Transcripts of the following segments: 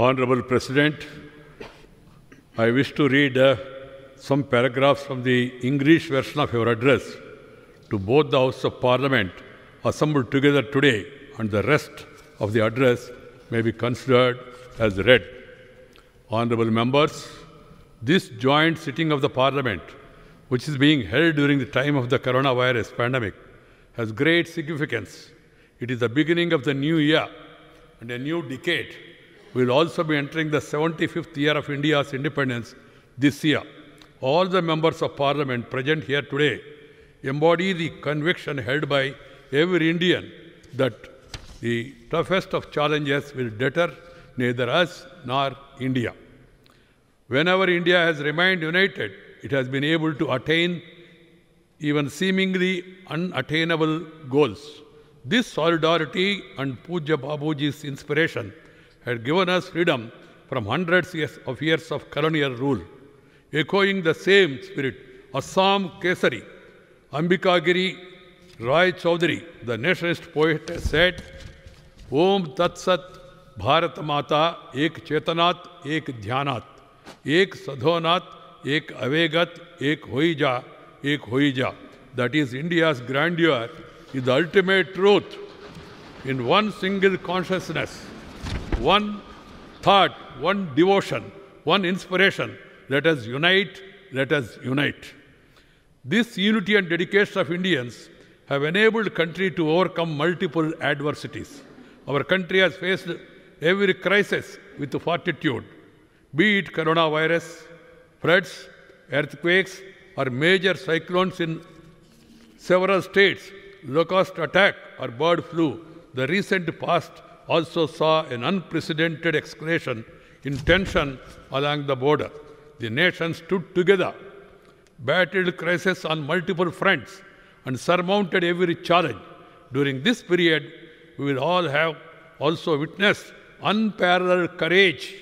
Honorable President, I wish to read uh, some paragraphs from the English version of your address to both the House of Parliament assembled together today, and the rest of the address may be considered as read. Honorable members, this joint sitting of the Parliament, which is being held during the time of the coronavirus pandemic, has great significance. It is the beginning of the new year and a new decade we will also be entering the 75th year of India's independence this year. All the members of parliament present here today embody the conviction held by every Indian that the toughest of challenges will deter neither us nor India. Whenever India has remained united, it has been able to attain even seemingly unattainable goals. This solidarity and Puja Babuji's inspiration had given us freedom from hundreds years of years of colonial rule. Echoing the same spirit, Assam Kesari, Ambikagiri Roy Chaudhary, the nationalist poet, said, Om Tat Sat Bharat माता एक चेतनात् एक ध्यानात् एक सधोनात् एक अवेगत एक होई जा एक होई जा that is India's grandeur is the ultimate truth in one single consciousness. one thought, one devotion, one inspiration. Let us unite, let us unite. This unity and dedication of Indians have enabled country to overcome multiple adversities. Our country has faced every crisis with fortitude, be it coronavirus, floods, earthquakes, or major cyclones in several states, locust attack or bird flu, the recent past also saw an unprecedented escalation in tension along the border. The nation stood together, battled crises on multiple fronts, and surmounted every challenge. During this period, we will all have also witnessed unparalleled courage,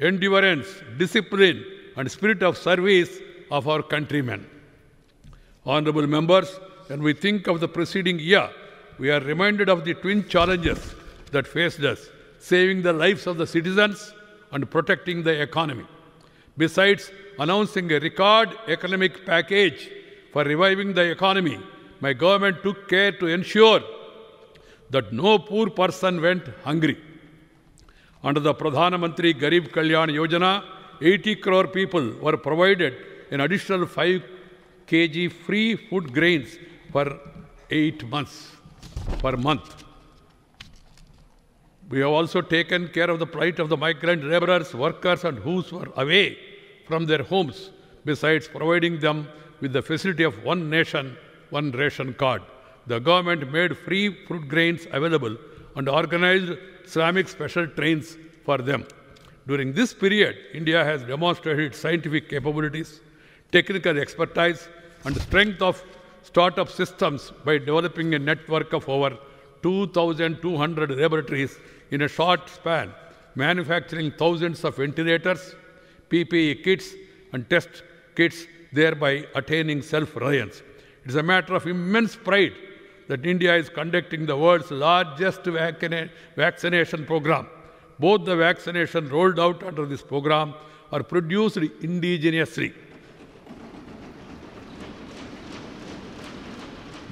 endurance, discipline, and spirit of service of our countrymen. Honorable members, when we think of the preceding year, we are reminded of the twin challenges that faced us, saving the lives of the citizens and protecting the economy. Besides announcing a record economic package for reviving the economy, my government took care to ensure that no poor person went hungry. Under the Pradhan Mantri Garib Kalyan Yojana, 80 crore people were provided an additional 5 kg free food grains for 8 months per month. We have also taken care of the plight of the migrant laborers, workers, and whose were away from their homes, besides providing them with the facility of one nation, one ration card. The government made free fruit grains available and organized ceramic special trains for them. During this period, India has demonstrated its scientific capabilities, technical expertise, and strength of startup systems by developing a network of over 2,200 laboratories in a short span, manufacturing thousands of ventilators, PPE kits, and test kits, thereby attaining self-reliance. It is a matter of immense pride that India is conducting the world's largest vaccination program. Both the vaccination rolled out under this program are produced indigenously.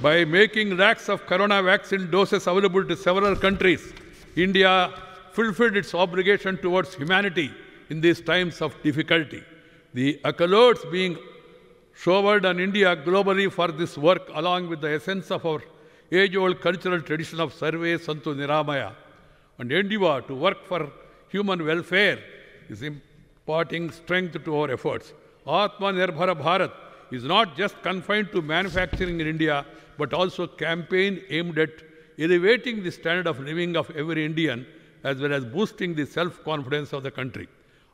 by making racks of corona vaccine doses available to several countries, India fulfilled its obligation towards humanity in these times of difficulty. The accolades being showered on India globally for this work, along with the essence of our age-old cultural tradition of survey Santu Niramaya, and endeavor to work for human welfare is imparting strength to our efforts. Atmanirbhara Bharat is not just confined to manufacturing in India, but also campaign aimed at elevating the standard of living of every Indian, as well as boosting the self-confidence of the country.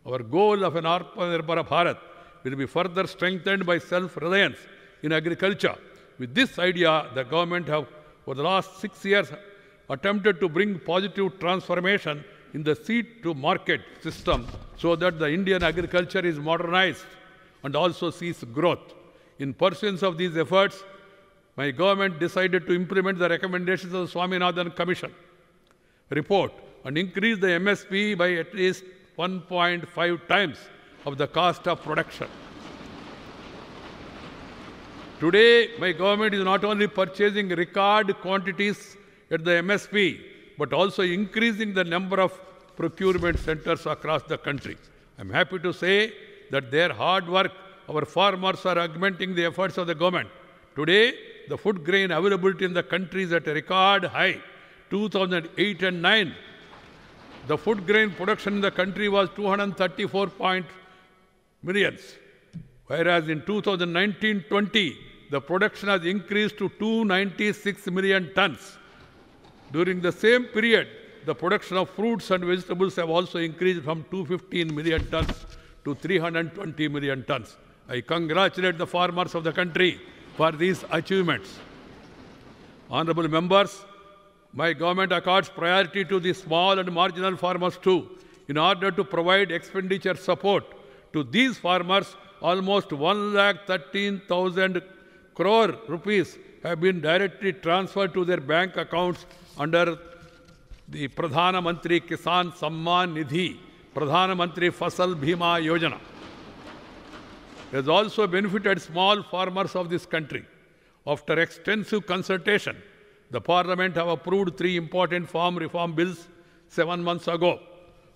Our goal of an Atmanirbhara Bharat will be further strengthened by self-reliance in agriculture. With this idea, the government have, for the last six years, attempted to bring positive transformation in the seed-to-market system so that the Indian agriculture is modernized and also sees growth. In pursuance of these efforts, my government decided to implement the recommendations of the Swaminathan Commission report and increase the MSP by at least 1.5 times of the cost of production. Today, my government is not only purchasing record quantities at the MSP, but also increasing the number of procurement centers across the country. I'm happy to say that their hard work our farmers are augmenting the efforts of the government. Today, the food grain availability in the country is at a record high. 2008 and 9, the food grain production in the country was 234 point millions, whereas in 2019-20, the production has increased to 296 million tons. During the same period, the production of fruits and vegetables have also increased from 215 million tons to 320 million tons. I congratulate the farmers of the country for these achievements. Honorable members, my government accords priority to the small and marginal farmers too in order to provide expenditure support to these farmers almost 1,13,000 crore rupees have been directly transferred to their bank accounts under the Pradhana Mantri Kisan Samman Nidhi, Pradhana Mantri Fasal Bhima Yojana has also benefited small farmers of this country. After extensive consultation, the Parliament have approved three important farm reform bills seven months ago.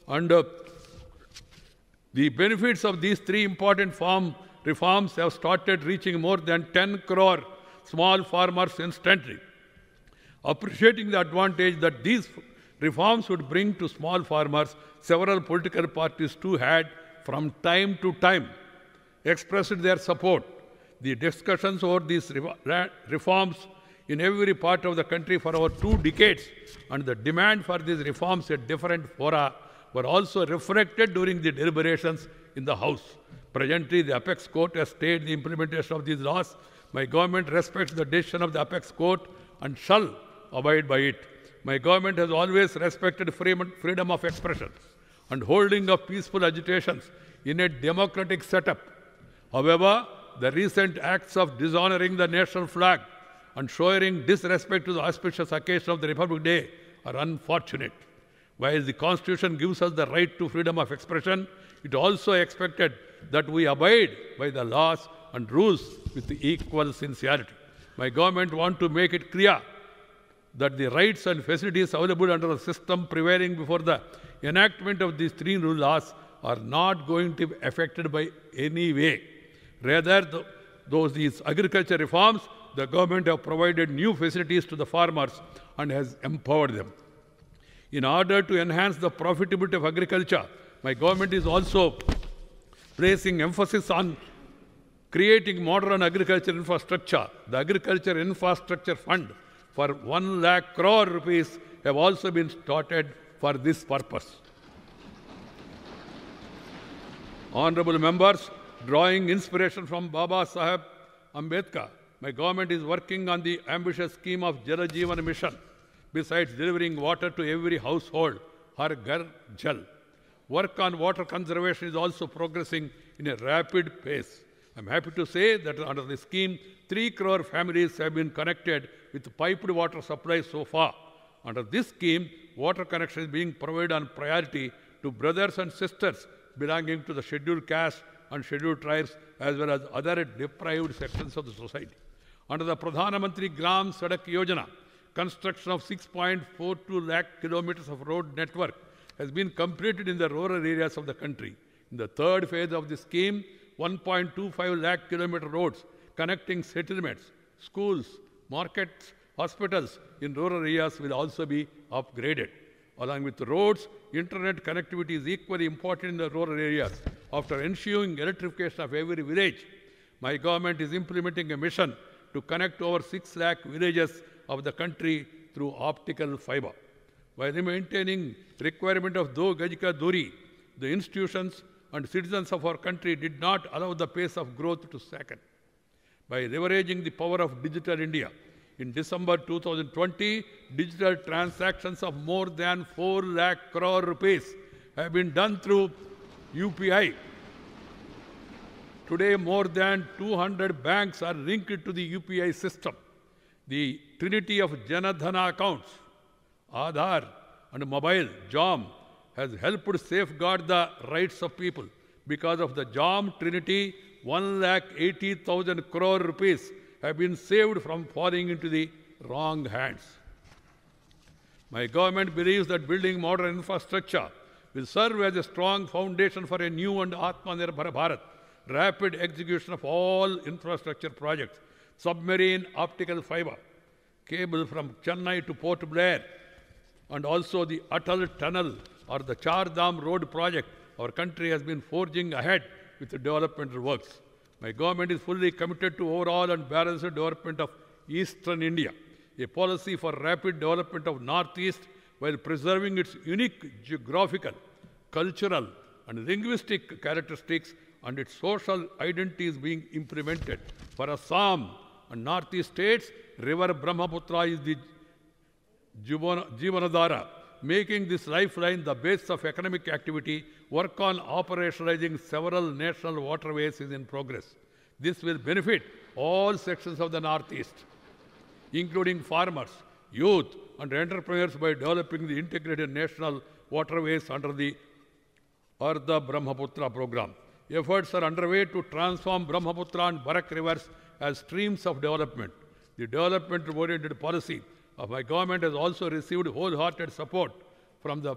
And uh, the benefits of these three important farm reforms have started reaching more than 10 crore small farmers instantly. Appreciating the advantage that these reforms would bring to small farmers, several political parties too had from time to time expressed their support. The discussions over these reforms in every part of the country for over two decades and the demand for these reforms at different fora were also reflected during the deliberations in the House. Presently, the Apex Court has stayed the implementation of these laws. My government respects the decision of the Apex Court and shall abide by it. My government has always respected freedom of expression and holding of peaceful agitations in a democratic setup However, the recent acts of dishonoring the national flag and showing disrespect to the auspicious occasion of the Republic Day are unfortunate. While the Constitution gives us the right to freedom of expression, it also expected that we abide by the laws and rules with equal sincerity. My government wants to make it clear that the rights and facilities available under the system prevailing before the enactment of these three new laws are not going to be affected by any way. Rather, the, those these agriculture reforms, the government have provided new facilities to the farmers and has empowered them. In order to enhance the profitability of agriculture, my government is also placing emphasis on creating modern agriculture infrastructure. The Agriculture Infrastructure Fund for 1 lakh crore rupees have also been started for this purpose. Honorable members, drawing inspiration from Baba Sahib Ambedkar, my government is working on the ambitious scheme of Jal Jeevan Mission, besides delivering water to every household, Har Ghar Jal. Work on water conservation is also progressing in a rapid pace. I'm happy to say that under the scheme, 3 crore families have been connected with piped water supply so far. Under this scheme, water connection is being provided on priority to brothers and sisters belonging to the scheduled caste and scheduled tribes as well as other deprived sections of the society. Under the Pradhan Mantri Gram Sadak Yojana, construction of 6.42 lakh kilometers of road network has been completed in the rural areas of the country. In the third phase of the scheme, 1.25 lakh kilometer roads connecting settlements, schools, markets, hospitals in rural areas will also be upgraded. Along with roads, internet connectivity is equally important in the rural areas after ensuring electrification of every village, my government is implementing a mission to connect over 6 lakh villages of the country through optical fiber. By maintaining requirement of do Gajika duri, the institutions and citizens of our country did not allow the pace of growth to slacken. By leveraging the power of digital India, in December 2020, digital transactions of more than 4 lakh crore rupees have been done through UPI. Today, more than 200 banks are linked to the UPI system. The trinity of Janadhana accounts, Aadhaar and mobile, JOM, has helped safeguard the rights of people. Because of the JOM trinity, 1,80,000 crore rupees have been saved from falling into the wrong hands. My government believes that building modern infrastructure will serve as a strong foundation for a new and Atmanirbhar Bharat, rapid execution of all infrastructure projects, submarine optical fiber, cable from Chennai to Port Blair, and also the Atal Tunnel or the Char Dham Road project. Our country has been forging ahead with the development works. My government is fully committed to overall and balanced development of eastern India. A policy for rapid development of northeast while preserving its unique geographical, cultural, and linguistic characteristics and its social identity is being implemented. For Assam and Northeast states, River Brahmaputra is the Jivanadhara, making this lifeline the base of economic activity. Work on operationalizing several national waterways is in progress. This will benefit all sections of the Northeast, including farmers, youth and entrepreneurs by developing the integrated national waterways under the Ardha Brahmaputra program. Efforts are underway to transform Brahmaputra and Barak rivers as streams of development. The development-oriented policy of my government has also received wholehearted support from the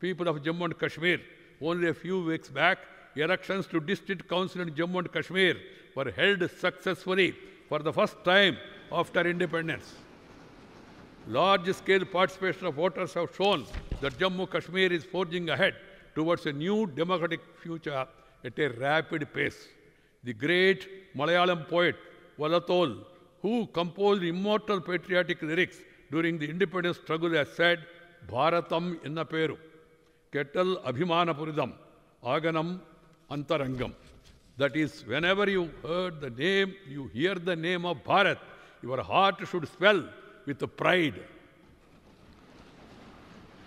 people of Jammu and Kashmir. Only a few weeks back, elections to district council in Jammu and Kashmir were held successfully for the first time after independence large-scale participation of voters have shown that Jammu Kashmir is forging ahead towards a new democratic future at a rapid pace. The great Malayalam poet Valathol, who composed immortal patriotic lyrics during the independence struggle, has said, Bharatam peru, ketal puridam, aganam antarangam. That is, whenever you heard the name, you hear the name of Bharat, your heart should swell with pride.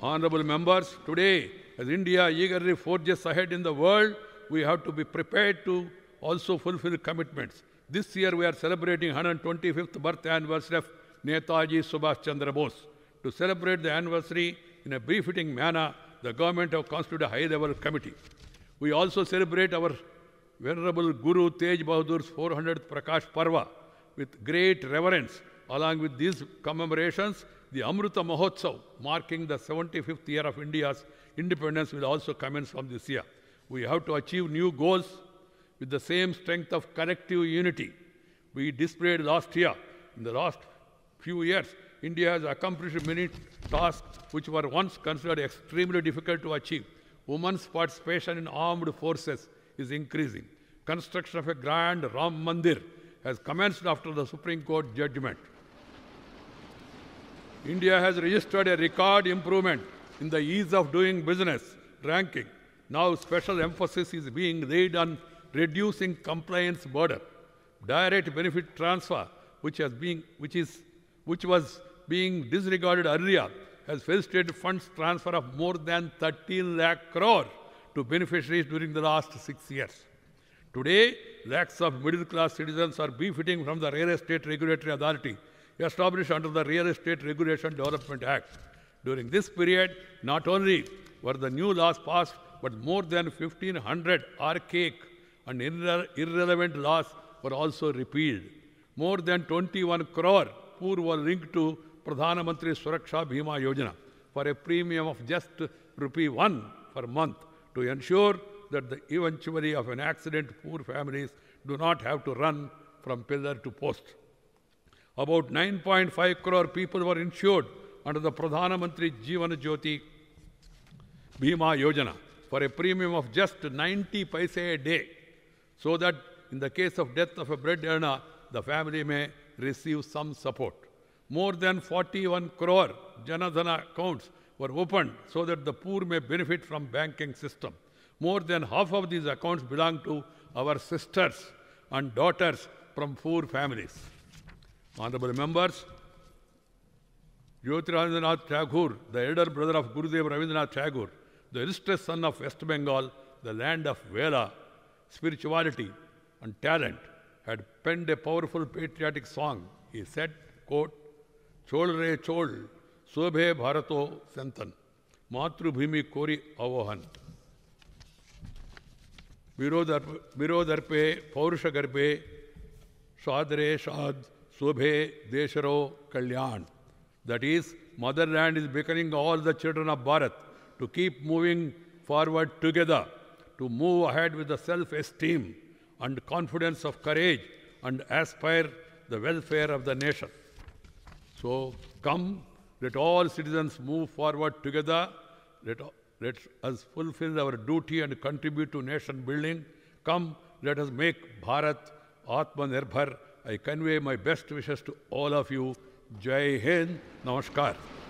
Honorable members, today, as India eagerly forges ahead in the world, we have to be prepared to also fulfill commitments. This year, we are celebrating 125th birth anniversary of Netaji Subhash Chandra Bose. To celebrate the anniversary in a befitting manner, the government have constituted a high-level committee. We also celebrate our Venerable Guru Tej Bahadur's 400th Prakash Parva with great reverence Along with these commemorations, the Amruta Mahotsav, marking the 75th year of India's independence, will also commence from this year. We have to achieve new goals with the same strength of collective unity we displayed last year. In the last few years, India has accomplished many tasks which were once considered extremely difficult to achieve. Women's participation in armed forces is increasing. Construction of a grand Ram Mandir has commenced after the Supreme Court judgment. India has registered a record improvement in the ease of doing business ranking. Now special emphasis is being laid on reducing compliance burden. Direct benefit transfer, which, has been, which, is, which was being disregarded earlier, has facilitated funds transfer of more than 13 lakh crore to beneficiaries during the last six years. Today, lakhs of middle class citizens are benefiting from the real estate regulatory authority established under the Real Estate Regulation Development Act. During this period, not only were the new laws passed, but more than 1,500 archaic and irre irrelevant laws were also repealed. More than 21 crore poor were linked to Pradhan Mantri Suraksha Bhima Yojana for a premium of just rupee 1 per month to ensure that the eventuality of an accident poor families do not have to run from pillar to post. About 9.5 crore people were insured under the Pradhan Mantri Jeevan Jyoti Bhima Yojana for a premium of just 90 paise a day, so that in the case of death of a bread earner, the family may receive some support. More than 41 crore Janadhana accounts were opened so that the poor may benefit from banking system. More than half of these accounts belong to our sisters and daughters from poor families. Honorable members, Jyotirajanath Tagore, the elder brother of Gurudev Ravindranath Tagore, the illustrious son of West Bengal, the land of Vela, spirituality and talent, had penned a powerful patriotic song. He said, quote, Chol re chol, sobhe bharato matru bhumi kori avohan. विरोधर्पे पौरुषगर्भे स्वादरे स्वाद Swabhe Desharo Kalyan. That is, motherland is beckoning all the children of Bharat to keep moving forward together, to move ahead with the self-esteem and confidence of courage and aspire the welfare of the nation. So come, let all citizens move forward together, let, let us fulfill our duty and contribute to nation building. Come, let us make Bharat Atmanirbhar I convey my best wishes to all of you. Jai Hind. Namaskar.